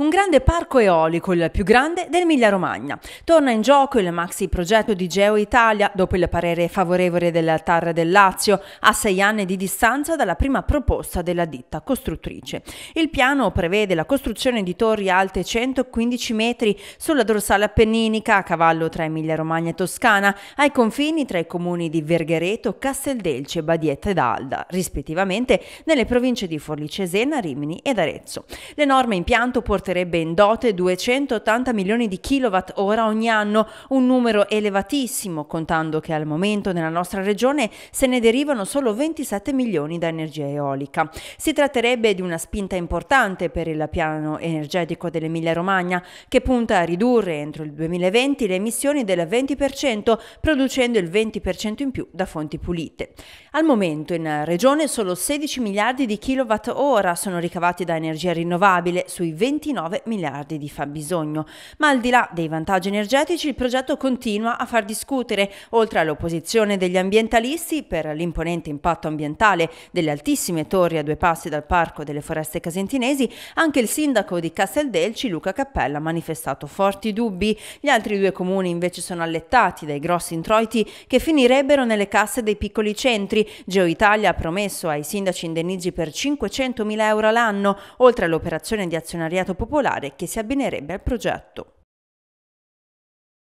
Un grande parco eolico, il più grande dell'Emilia Romagna. Torna in gioco il maxi progetto di Geo Italia dopo il parere favorevole della TAR del Lazio, a sei anni di distanza dalla prima proposta della ditta costruttrice. Il piano prevede la costruzione di torri alte 115 metri sulla dorsale appenninica, a cavallo tra Emilia Romagna e Toscana, ai confini tra i comuni di Verghereto, Casteldelce, Badietta ed Alda, rispettivamente nelle province di Forlì Cesena, Rimini ed Arezzo. L'enorme impianto porterà porterebbe in dote 280 milioni di kWh ogni anno, un numero elevatissimo, contando che al momento nella nostra regione se ne derivano solo 27 milioni da energia eolica. Si tratterebbe di una spinta importante per il piano energetico dell'Emilia Romagna, che punta a ridurre entro il 2020 le emissioni del 20%, producendo il 20% in più da fonti pulite. Al momento in regione solo 16 miliardi di kWh sono ricavati da energia rinnovabile sui 29 1,9 miliardi di fabbisogno. Ma al di là dei vantaggi energetici, il progetto continua a far discutere, oltre all'opposizione degli ambientalisti per l'imponente impatto ambientale delle altissime torri a due passi dal Parco delle Foreste Casentinesi, anche il sindaco di Casteldelci, Luca Cappella, ha manifestato forti dubbi. Gli altri due comuni invece sono allettati dai grossi introiti che finirebbero nelle casse dei piccoli centri. GeoItalia ha promesso ai sindaci indennizi per 500.000 euro l'anno, oltre all'operazione di azionariato popolare che si abbinerebbe al progetto.